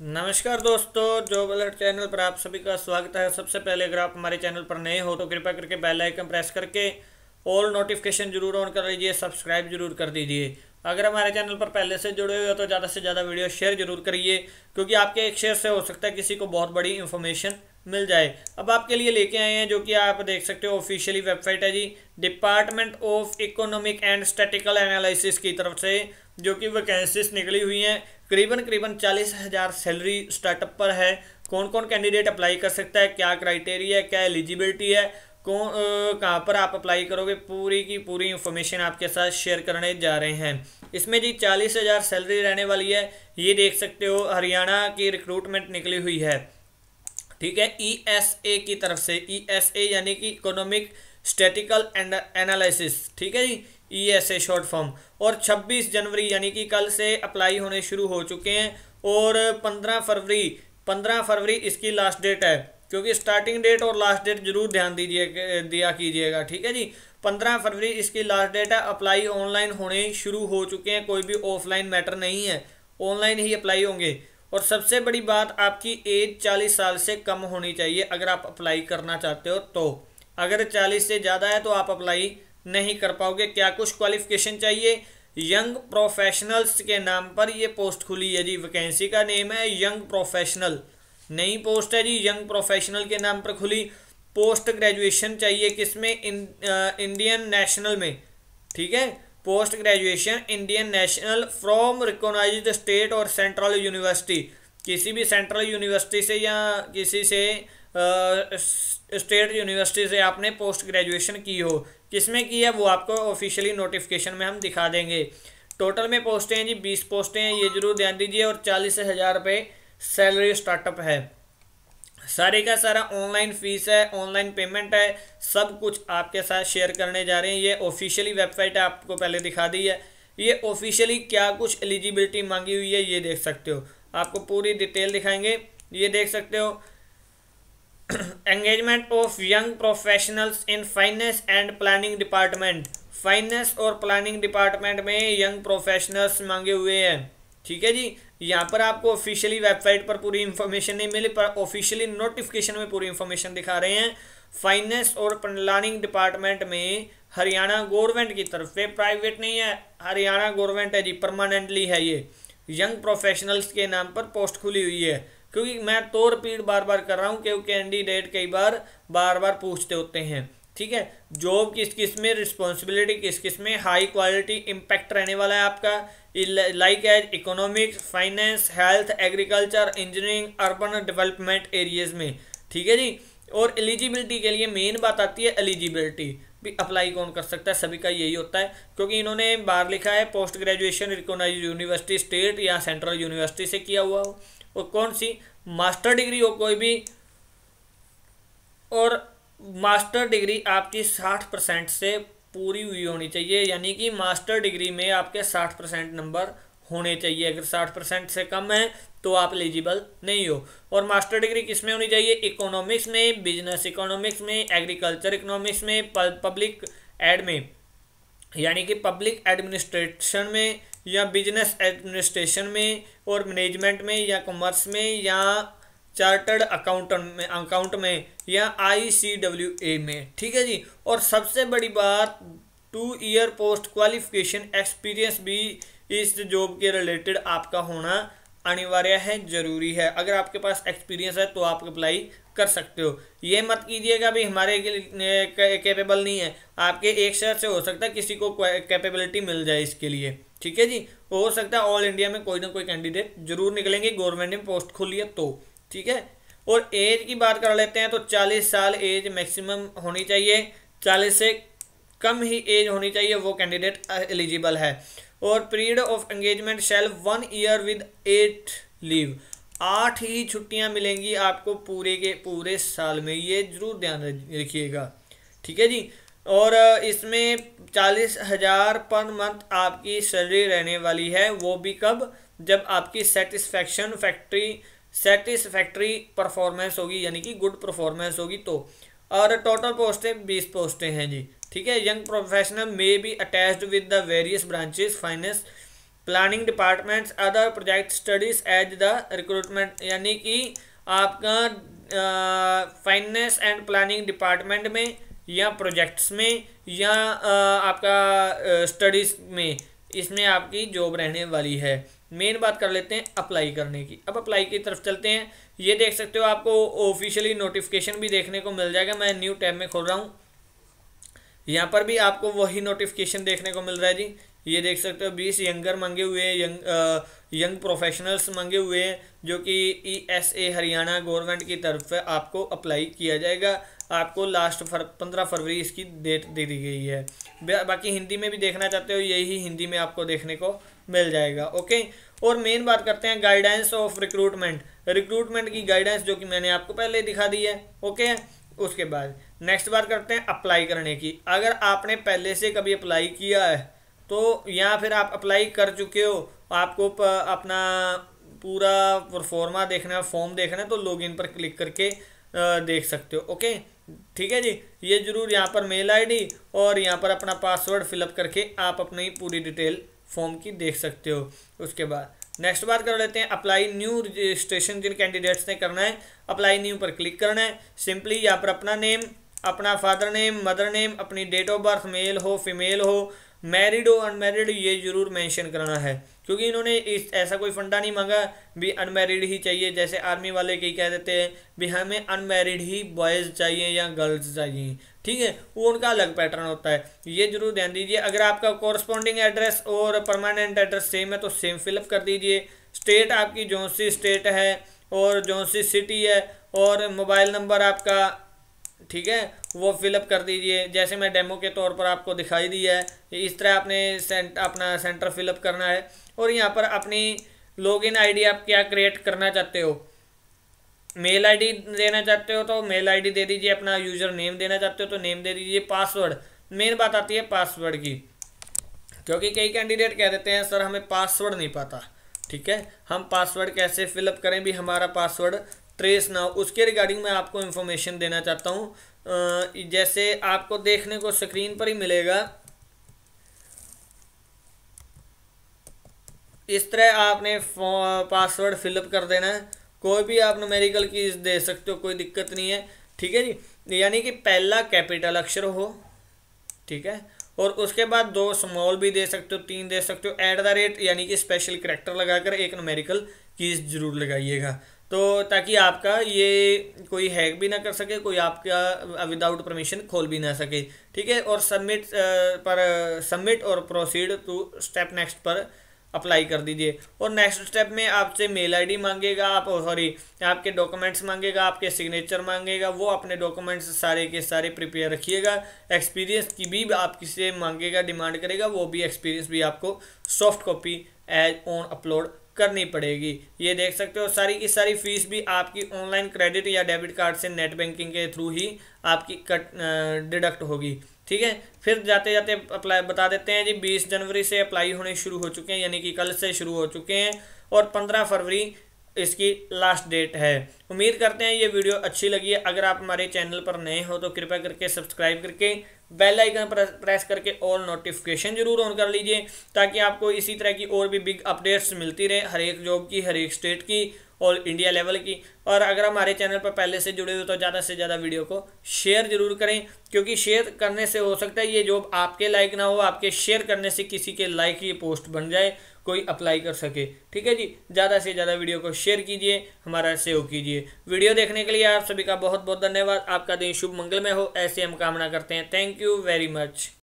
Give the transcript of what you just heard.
नमस्कार दोस्तों job alert channel पर आप सभी का स्वागत है सबसे पहले अगर आप हमारे चैनल पर नए हो तो कृपया करके बेल आइकन प्रेस करके ऑल नोटिफिकेशन जरूर ऑन कर लीजिए सब्सक्राइब जरूर कर दीजिए अगर हमारे चैनल पर पहले से जुड़े हुए हो तो ज़्यादा से ज़्यादा वीडियो शेयर जरूर करिए क्योंकि आपके एक शेयर से हो सकता है किसी को बहुत बड़ी इन्फॉर्मेशन मिल जाए अब आपके लिए लेके आए हैं जो कि आप देख सकते हो ऑफिशियली वेबसाइट है जी department of economic and statical analysis की तरफ से जो कि वैकेंसीज निकली हुई हैं करीबन करीबन चालीस हज़ार सैलरी स्टार्टअप पर है कौन कौन कैंडिडेट अप्लाई कर सकता है क्या क्राइटेरिया है क्या एलिजिबिलिटी है कौन कहाँ पर आप अप्लाई करोगे पूरी की पूरी इन्फॉर्मेशन आपके साथ शेयर करने जा रहे हैं इसमें जी चालीस हज़ार सैलरी रहने वाली है ये देख सकते हो हरियाणा की रिक्रूटमेंट निकली हुई है ठीक है ई एस ए की तरफ से ई एस ए यानी कि इकोनॉमिक स्टेटिकल एनालिसिस ठीक है जी E S A short form और 26 जनवरी यानी कि कल से अप्लाई होने शुरू हो चुके हैं और 15 फरवरी 15 फरवरी इसकी लास्ट डेट है क्योंकि स्टार्टिंग डेट और लास्ट डेट जरूर ध्यान दीजिए दिया कीजिएगा ठीक है जी पंद्रह फरवरी इसकी लास्ट डेट है अप्लाई ऑनलाइन होने शुरू हो चुके हैं कोई भी ऑफलाइन मैटर नहीं है ऑनलाइन ही अप्लाई होंगे और सबसे बड़ी बात आपकी एज चालीस साल से कम होनी चाहिए अगर आप अप्लाई करना चाहते हो तो अगर चालीस से ज़्यादा है तो आप अप्लाई नहीं कर पाओगे क्या कुछ क्वालिफिकेशन चाहिए यंग प्रोफेशनल्स के नाम पर ये पोस्ट खुली है जी वैकेंसी का नेम है यंग प्रोफेशनल नई पोस्ट है जी यंग प्रोफेशनल के नाम पर खुली पोस्ट ग्रेजुएशन चाहिए किसमें इंडियन नेशनल uh, में ठीक है post graduation Indian national from recognise state और सेंट्रल यूनिवर्सिटी किसी भी सेंट्रल यूनिवर्सिटी से या किसी से स्टेट uh, यूनिवर्सिटी से आपने पोस्ट ग्रेजुएशन की हो किसमें की है वो आपको ऑफिशियली नोटिफिकेशन में हम दिखा देंगे टोटल में पोस्टें हैं जी बीस पोस्टें हैं ये जरूर ध्यान दीजिए और चालीस हज़ार रुपये सैलरी स्टार्टअप है सारे का सारा ऑनलाइन फीस है ऑनलाइन पेमेंट है सब कुछ आपके साथ शेयर करने जा रहे हैं ये ऑफिशियली वेबसाइट है आपको पहले दिखा दी है ये ऑफिशियली क्या कुछ एलिजिबिलिटी मांगी हुई है ये देख सकते हो आपको पूरी डिटेल दिखाएंगे ये देख सकते हो engagement of young professionals in finance and planning department finance और प्लानिंग डिपार्टमेंट में यंग प्रोफेशनल्स मांगे हुए हैं ठीक है जी यहाँ पर आपको ऑफिशियली वेबसाइट पर पूरी इंफॉर्मेशन नहीं मिली पर ऑफिशियली नोटिफिकेशन में पूरी इंफॉर्मेशन दिखा रहे हैं फाइनेंस और प्लानिंग डिपार्टमेंट में हरियाणा गवर्नमेंट की तरफ से प्राइवेट नहीं है हरियाणा गवर्नमेंट है जी परमानेंटली है ये यंग प्रोफेशनल्स के नाम पर पोस्ट खुली हुई है क्योंकि मैं तो रिपीट बार बार कर रहा हूँ क्योंकि कैंडिडेट कई बार बार बार पूछते होते हैं ठीक है जॉब किस किस में रिस्पॉन्सिबिलिटी किस किस में हाई क्वालिटी इम्पैक्ट रहने वाला है आपका like as economics finance health agriculture engineering urban development areas में ठीक है जी और एलिजिबिलिटी के लिए मेन बात आती है एलिजिबिलिटी भी अप्लाई कौन कर सकता है सभी का यही होता है क्योंकि इन्होंने बाहर लिखा है post graduation recognise university state या सेंट्रल यूनिवर्सिटी से किया हुआ हो और कौन सी मास्टर डिग्री हो कोई भी और मास्टर डिग्री आपकी साठ परसेंट से पूरी हुई होनी चाहिए यानी कि मास्टर डिग्री में आपके साठ परसेंट नंबर होने चाहिए अगर साठ परसेंट से कम है तो आप एलिजिबल नहीं हो और मास्टर डिग्री किस में होनी चाहिए इकोनॉमिक्स में बिजनेस इकोनॉमिक्स में एग्रीकल्चर इकोनॉमिक्स में पब्लिक एड में यानी कि पब्लिक एडमिनिस्ट्रेशन में या बिजनेस एडमिनिस्ट्रेशन में और मैनेजमेंट में या कॉमर्स में या चार्टर्ड अकाउंटेंट में अकाउंट में या आई में ठीक है जी और सबसे बड़ी बात two year post qualification experience भी इस जॉब के रिलेटेड आपका होना अनिवार्य है जरूरी है अगर आपके पास एक्सपीरियंस है तो आप अप्लाई कर सकते हो ये मत कीजिएगा भी हमारे कैपेबल नहीं है आपके एक शहर से हो सकता है किसी को कैपेबिलिटी मिल जाए इसके लिए ठीक है जी हो सकता है ऑल इंडिया में कोई ना कोई कैंडिडेट जरूर निकलेंगे गवर्नमेंट ने पोस्ट खोली है तो ठीक है और एज की बात कर लेते हैं तो चालीस साल एज मैक्सिमम होनी चाहिए चालीस से कम ही एज होनी चाहिए वो कैंडिडेट एलिजिबल है और period of engagement shall one year with eight leave आठ ही छुट्टियां मिलेंगी आपको पूरे के पूरे साल में ये जरूर ध्यान रखिएगा ठीक है जी और इसमें चालीस हज़ार पर मंथ आपकी सैलरी रहने वाली है वो भी कब जब आपकी सेटिस्फैक्शन फैक्ट्री सेटिस्फैक्ट्री परफॉर्मेंस होगी यानी कि गुड परफॉर्मेंस होगी तो और टोटल पोस्टें बीस पोस्टें हैं जी ठीक है young professional may be attached with the various branches finance planning departments other project studies as the recruitment यानी कि आपका फाइनेंस एंड प्लानिंग डिपार्टमेंट में या प्रोजेक्ट्स में या आ, आपका स्टडीज़ में इसमें आपकी जॉब रहने वाली है मेन बात कर लेते हैं अप्लाई करने की अब अप्लाई की तरफ चलते हैं ये देख सकते हो आपको ऑफिशियली नोटिफिकेशन भी देखने को मिल जाएगा मैं न्यू टैब में खोल रहा हूँ यहाँ पर भी आपको वही नोटिफिकेशन देखने को मिल रहा है जी ये देख सकते हो बीस यंगर मंगे हुए हैं यंग आ, यंग प्रोफेशनल्स मंगे हुए हैं जो कि E S A Haryana government की तरफ आपको अप्लाई किया जाएगा आपको लास्ट फर पंद्रह फरवरी इसकी डेट दे दी गई है बाकी हिंदी में भी देखना चाहते हो यही हिंदी में आपको देखने को मिल जाएगा ओके और मेन बात करते हैं गाइडेंस ऑफ रिक्रूटमेंट रिक्रूटमेंट की गाइडेंस जो कि मैंने आपको पहले दिखा दी है ओके उसके बाद नेक्स्ट बात करते हैं अप्लाई करने की अगर आपने पहले से कभी अप्लाई किया है तो या फिर आप अप्लाई कर चुके हो आपको प, अपना पूरा परफॉर्मा देखना है फॉर्म देखना है तो लॉगिन पर क्लिक करके देख सकते हो ओके ठीक है जी ये जरूर यहाँ पर मेल आईडी और यहाँ पर अपना पासवर्ड फिलअप करके आप अपनी पूरी डिटेल फॉर्म की देख सकते हो उसके बाद नेक्स्ट बात कर लेते हैं अप्लाई न्यू रजिस्ट्रेशन जिन कैंडिडेट्स ने करना है अप्लाई न्यू पर क्लिक करना है सिंपली यहाँ पर अपना नेम अपना फादर नेम मदर नेम अपनी डेट ऑफ बर्थ मेल हो फीमेल हो मैरिड और अनमेरिड ये जरूर मेंशन कराना है क्योंकि इन्होंने इस ऐसा कोई फंडा नहीं मांगा भी अनमैरिड ही चाहिए जैसे आर्मी वाले कई कह देते हैं भी हमें अनमेरिड ही बॉयज़ चाहिए या गर्ल्स चाहिए ठीक है वो उनका अलग पैटर्न होता है ये जरूर ध्यान दीजिए अगर आपका कॉरस्पॉन्डिंग एड्रेस और परमानेंट एड्रेस सेम है तो सेम फिलअप कर दीजिए स्टेट आपकी जौन सी स्टेट है और जौन सी सिटी है और मोबाइल नंबर आपका ठीक है वो फिलअप कर दीजिए जैसे मैं डेमो के तौर पर आपको दिखाई दिया है इस तरह आपने सेंट, अपना सेंटर फिलअप करना है और यहाँ पर अपनी लॉगिन आईडी आप क्या क्रिएट करना चाहते हो मेल आईडी देना चाहते हो तो मेल आईडी दे दीजिए अपना यूज़र नेम देना चाहते हो तो नेम दे दीजिए पासवर्ड मेन बात आती है पासवर्ड की क्योंकि कई कैंडिडेट कह देते हैं सर हमें पासवर्ड नहीं पता ठीक है हम पासवर्ड कैसे फिलअप करें भी हमारा पासवर्ड ट्रेस ना हो उसके रिगार्डिंग मैं आपको इन्फॉर्मेशन देना चाहता हूँ जैसे आपको देखने को स्क्रीन पर ही मिलेगा इस तरह आपने पासवर्ड फिलअप कर देना है कोई भी आप नोमेरिकल कीज दे सकते हो कोई दिक्कत नहीं है ठीक है जी यानी कि पहला कैपिटल अक्षर हो ठीक है और उसके बाद दो स्मॉल भी दे सकते हो तीन दे सकते हो एट द रेट यानी कि स्पेशल करेक्टर लगाकर एक नोमेरिकल कीज जरूर लगाइएगा तो ताकि आपका ये कोई हैक भी ना कर सके कोई आपका विदाउट परमिशन खोल भी ना सके ठीक है और सबमिट पर सबमिट और प्रोसीड टू स्टेप नेक्स्ट पर अप्लाई कर दीजिए और नेक्स्ट स्टेप में आपसे मेल आईडी मांगेगा आप सॉरी आपके डॉक्यूमेंट्स मांगेगा आपके सिग्नेचर मांगेगा वो अपने डॉक्यूमेंट्स सारे के सारे प्रिपेयर रखिएगा एक्सपीरियंस की भी आप किसी मांगेगा डिमांड करेगा वो भी एक्सपीरियंस भी आपको soft copy as on upload करनी पड़ेगी ये देख सकते हो सारी की सारी फीस भी आपकी ऑनलाइन क्रेडिट या डेबिट कार्ड से नेट बैंकिंग के थ्रू ही आपकी कट डिडक्ट होगी ठीक है फिर जाते जाते अप्लाई बता देते हैं जी बीस जनवरी से अप्लाई होने शुरू हो चुके हैं यानी कि कल से शुरू हो चुके हैं और पंद्रह फरवरी इसकी लास्ट डेट है उम्मीद करते हैं ये वीडियो अच्छी लगी है अगर आप हमारे चैनल पर नए हो तो कृपया करके सब्सक्राइब करके बेल आइकन पर प्रेस करके और नोटिफिकेशन जरूर ऑन कर लीजिए ताकि आपको इसी तरह की और भी बिग अपडेट्स मिलती रहे हर एक जॉब की हर एक स्टेट की ऑल इंडिया लेवल की और अगर हमारे चैनल पर पहले से जुड़े हुए तो ज़्यादा से ज़्यादा वीडियो को शेयर जरूर करें क्योंकि शेयर करने से हो सकता है ये जॉब आपके लाइक ना हो आपके शेयर करने से किसी के लाइक ये पोस्ट बन जाए कोई अप्लाई कर सके ठीक है जी ज़्यादा से ज़्यादा वीडियो को शेयर कीजिए हमारा सहयोग कीजिए वीडियो देखने के लिए आप सभी का बहुत बहुत धन्यवाद आपका दिन शुभ मंगलमय हो ऐसे हम कामना करते हैं थैंक यू वेरी मच